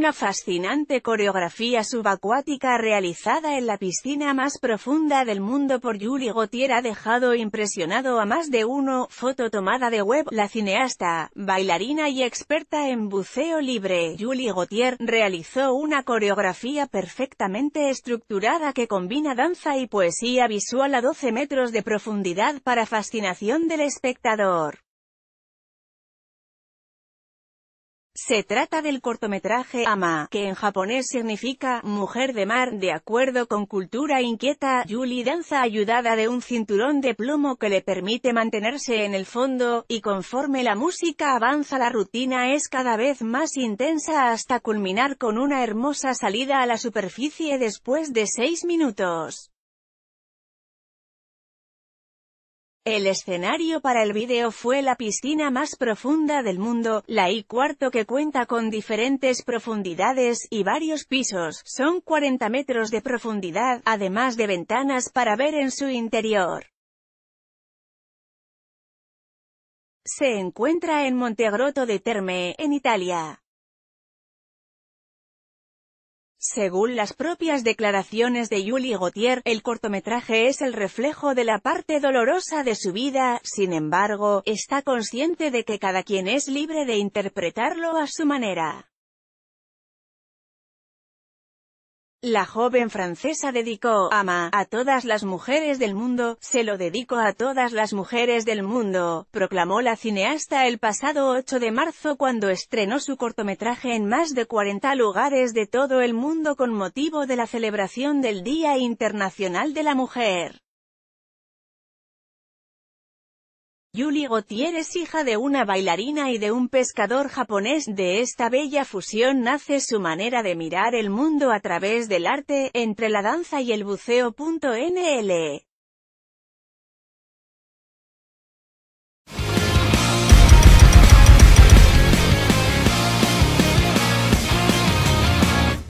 una fascinante coreografía subacuática realizada en la piscina más profunda del mundo por Julie Gautier ha dejado impresionado a más de uno, foto tomada de web, la cineasta, bailarina y experta en buceo libre, Julie Gautier, realizó una coreografía perfectamente estructurada que combina danza y poesía visual a 12 metros de profundidad para fascinación del espectador. Se trata del cortometraje Ama, que en japonés significa «mujer de mar», de acuerdo con cultura inquieta, Julie danza ayudada de un cinturón de plomo que le permite mantenerse en el fondo, y conforme la música avanza la rutina es cada vez más intensa hasta culminar con una hermosa salida a la superficie después de seis minutos. El escenario para el video fue la piscina más profunda del mundo, la I cuarto que cuenta con diferentes profundidades y varios pisos, son 40 metros de profundidad, además de ventanas para ver en su interior. Se encuentra en Montegroto de Terme, en Italia. Según las propias declaraciones de Julie Gautier, el cortometraje es el reflejo de la parte dolorosa de su vida, sin embargo, está consciente de que cada quien es libre de interpretarlo a su manera. La joven francesa dedicó «Ama» a todas las mujeres del mundo, se lo dedico a todas las mujeres del mundo, proclamó la cineasta el pasado 8 de marzo cuando estrenó su cortometraje en más de 40 lugares de todo el mundo con motivo de la celebración del Día Internacional de la Mujer. Julie Gauthier es hija de una bailarina y de un pescador japonés. De esta bella fusión nace su manera de mirar el mundo a través del arte, entre la danza y el buceo. E.